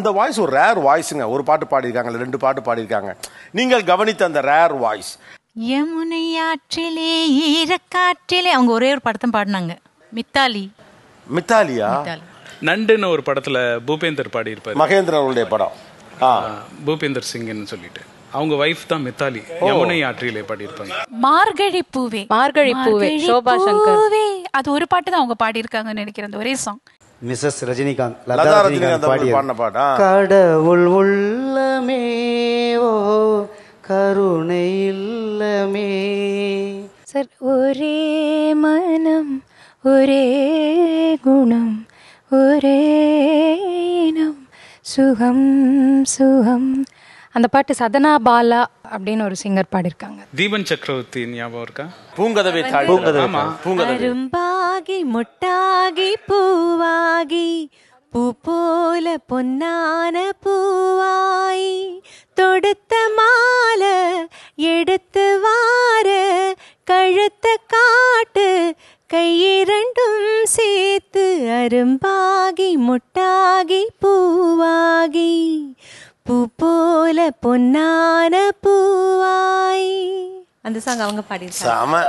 அந்த வாய்ஸ் ஒரு ரேர் வாய்ஸுங்க ஒரு பாட்டு பாடியிருக்காங்க ரெண்டு பாட்டு பாடியிருக்காங்க நீங்கள் கவனித்த அந்த ரேர் வாய்ஸ் யமுனை ஆற்றிலே ஈரக்காற்றிலே அவங்க ஒரே ஒரு படத்தை பாடினாங்க மித்தாலி மித்தாலியா நண்டுன்னு ஒரு படத்துல பூபேந்தர் பாடியிருப்பார் மகேந்திர அவருடைய படம் பூபேந்தர் சிங்னு சொல்லிட்டு அவங்க வைஃப் தான் மித்தாலி யமுனை ஆற்றிலே பாடியிருப்பாங்க மார்கழி பூவே மார்கழி பூவே சோபா சங்கர் அது ஒரு பாட்டு தான் அவங்க பாடியிருக்காங்கன்னு நினைக்கிறேன் அந்த ஒரே சாங் மிஸ்ஸஸ் ரஜினிகாந்த் லதா ரஜினிகாந்த் பாடின பாட்டா கடவுள் ஓ கருணை இல்லமே சார் ஒரே மனம் ஒரே குணம் ஒரே இனம் சுகம் சுகம் அந்த பாட்டு சதனா பாலா அப்படின்னு ஒரு சிங்கர் பாடியிருக்காங்க தீபன் சக்கரவர்த்தி ஞாபகம் இருக்கா பூங்கதவை அரும்பாகி முட்டாகி பூவாகி பூ போல பொன்னான பூவாய் தொடுத்த மால எடுத்து வார கழுத்த காட்டு கையிரண்டும் சேர்த்து அரும்பாகி முட்டாகி பூவாகி பூ போல பொன்னான பூ அந்த சாங் அவங்க பாடியிருக்காங்க